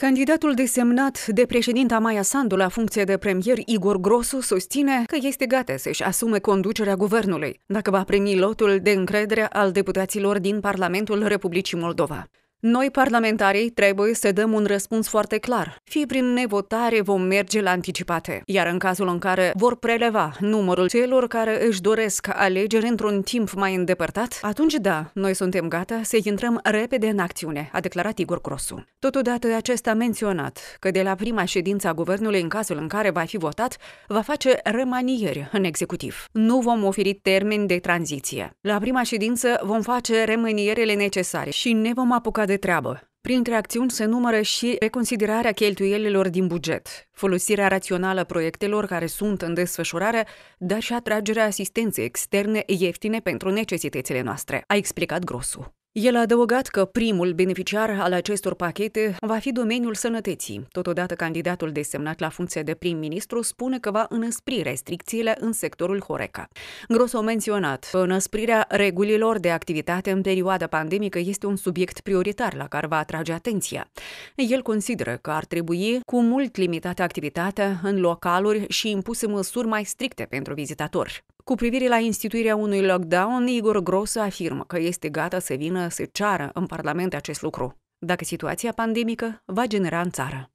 Candidatul desemnat de președinta Maia Sandu la funcție de premier Igor Grosu susține că este gata să-și asume conducerea guvernului, dacă va primi lotul de încredere al deputaților din Parlamentul Republicii Moldova. Noi, parlamentarii, trebuie să dăm un răspuns foarte clar. Fie prin nevotare vom merge la anticipate, iar în cazul în care vor preleva numărul celor care își doresc alegeri într-un timp mai îndepărtat, atunci da, noi suntem gata să intrăm repede în acțiune, a declarat Igor Crosu. Totodată, acesta a menționat că de la prima ședință a guvernului în cazul în care va fi votat, va face remanieri în executiv. Nu vom oferi termeni de tranziție. La prima ședință vom face remanierele necesare și ne vom apuca de treabă. Printre acțiuni se numără și reconsiderarea cheltuielilor din buget, folosirea rațională a proiectelor care sunt în desfășurare, dar și atragerea asistenței externe ieftine pentru necesitățile noastre, a explicat Grosu. El a adăugat că primul beneficiar al acestor pachete va fi domeniul sănătății. Totodată, candidatul desemnat la funcția de prim-ministru spune că va înăspri restricțiile în sectorul Horeca. Gros a menționat că înăsprirea regulilor de activitate în perioada pandemică este un subiect prioritar la care va atrage atenția. El consideră că ar trebui cu mult limitată activitatea în localuri și impuse măsuri mai stricte pentru vizitatori. Cu privire la instituirea unui lockdown, Igor Gros afirmă că este gata să vină să ceară în Parlament acest lucru, dacă situația pandemică va genera în țară.